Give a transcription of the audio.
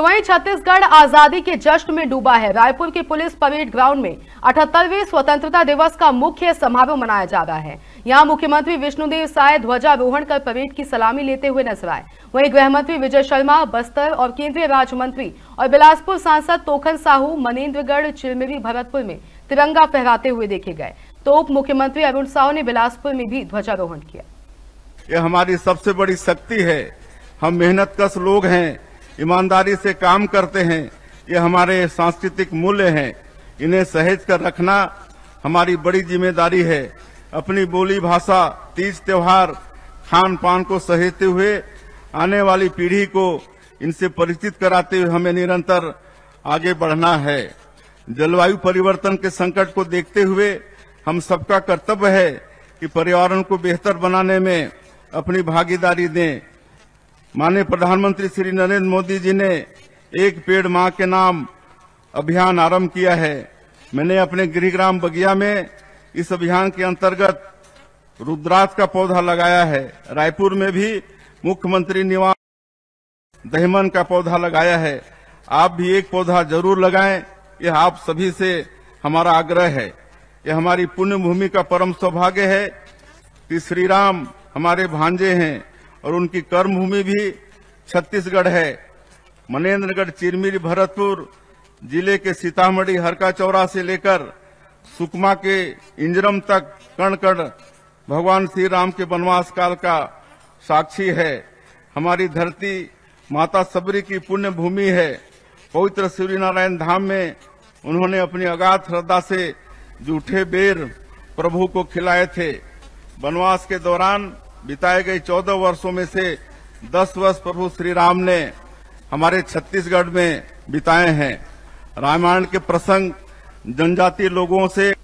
तो वहीं छत्तीसगढ़ आजादी के जश्न में डूबा है रायपुर के पुलिस परेड ग्राउंड में अठहत्तरवी स्वतंत्रता दिवस का मुख्य समारोह मनाया जा रहा है यहाँ मुख्यमंत्री विष्णुदेव साय ध्वजारोहण कर परेड की सलामी लेते हुए नजर आए वहीं गृह मंत्री विजय शर्मा बस्तर और केंद्रीय राज्य मंत्री और बिलासपुर सांसद तोखन साहू मनेन्द्रगढ़ चिरमिरी भरतपुर में तिरंगा फहराते हुए देखे गए तो उप मुख्यमंत्री अरुण साहू ने बिलासपुर में भी ध्वजारोहण किया ये हमारी सबसे बड़ी शक्ति है हम मेहनत लोग हैं ईमानदारी से काम करते हैं ये हमारे सांस्कृतिक मूल्य हैं इन्हें सहेज कर रखना हमारी बड़ी जिम्मेदारी है अपनी बोली भाषा तीज त्योहार खान पान को सहेजते हुए आने वाली पीढ़ी को इनसे परिचित कराते हुए हमें निरंतर आगे बढ़ना है जलवायु परिवर्तन के संकट को देखते हुए हम सबका कर्तव्य है कि पर्यावरण को बेहतर बनाने में अपनी भागीदारी दें माननीय प्रधानमंत्री श्री नरेंद्र मोदी जी ने एक पेड़ मां के नाम अभियान आरंभ किया है मैंने अपने गृहग्राम बगिया में इस अभियान के अंतर्गत रुद्राक्ष का पौधा लगाया है रायपुर में भी मुख्यमंत्री निवास दहमन का पौधा लगाया है आप भी एक पौधा जरूर लगाएं यह आप सभी से हमारा आग्रह है यह हमारी पुण्य भूमि का परम सौभाग्य है कि श्री राम हमारे भांजे हैं और उनकी कर्म भूमि भी छत्तीसगढ़ है मनेन्द्रगढ़ चिरमिरी भरतपुर जिले के सीतामढ़ी हरका चौरा से लेकर सुकमा के इंजरम तक कण कण भगवान श्री राम के वनवास काल का साक्षी है हमारी धरती माता सबरी की पुण्य भूमि है पवित्र सूर्यनारायण धाम में उन्होंने अपनी अगाध श्रद्धा से जूठे बेर प्रभु को खिलाए थे वनवास के दौरान बिताए गए चौदह वर्षों में से दस वर्ष प्रभु श्री राम ने हमारे छत्तीसगढ़ में बिताए हैं रामायण के प्रसंग जनजातीय लोगों से